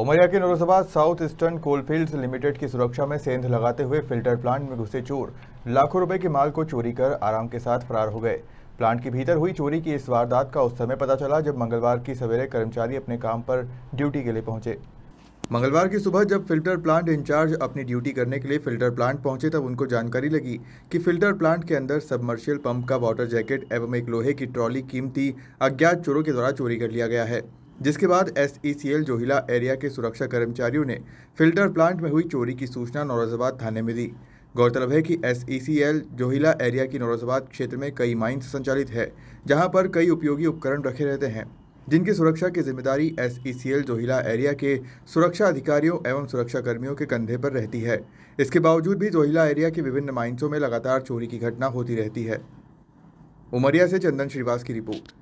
उमरिया के नौरसभा South Eastern Coalfields Limited की सुरक्षा में सेंध लगाते हुए फिल्टर प्लांट में घुसे चोर लाखों रुपए के माल को चोरी कर आराम के साथ फरार हो गए प्लांट के भीतर हुई चोरी की इस वारदात का उस समय पता चला जब मंगलवार की सवेरे कर्मचारी अपने काम पर ड्यूटी के लिए पहुंचे मंगलवार की सुबह जब फिल्टर प्लांट इंचार्ज अपनी ड्यूटी करने के लिए फिल्टर प्लांट पहुंचे तब उनको जानकारी लगी कि फिल्टर प्लांट के अंदर सबमर्शियल पंप का वाटर जैकेट एवं एक लोहे की ट्रॉली कीमती अज्ञात चोरों के द्वारा चोरी कर लिया गया है जिसके बाद एस e जोहिला एरिया के सुरक्षा कर्मचारियों ने फिल्टर प्लांट में हुई चोरी की सूचना नौरोजाबाद थाने में दी गौरतलब है कि एस e जोहिला एरिया की नौरोजाबाद क्षेत्र में कई माइंस संचालित है जहां पर कई उपयोगी उपकरण रखे रहते हैं जिनकी सुरक्षा की जिम्मेदारी एस e जोहिला एरिया के सुरक्षा अधिकारियों एवं सुरक्षा कर्मियों के कंधे पर रहती है इसके बावजूद भी जोहिला एरिया के विभिन्न माइंसों में लगातार चोरी की घटना होती रहती है उमरिया से चंदन श्रीवास की रिपोर्ट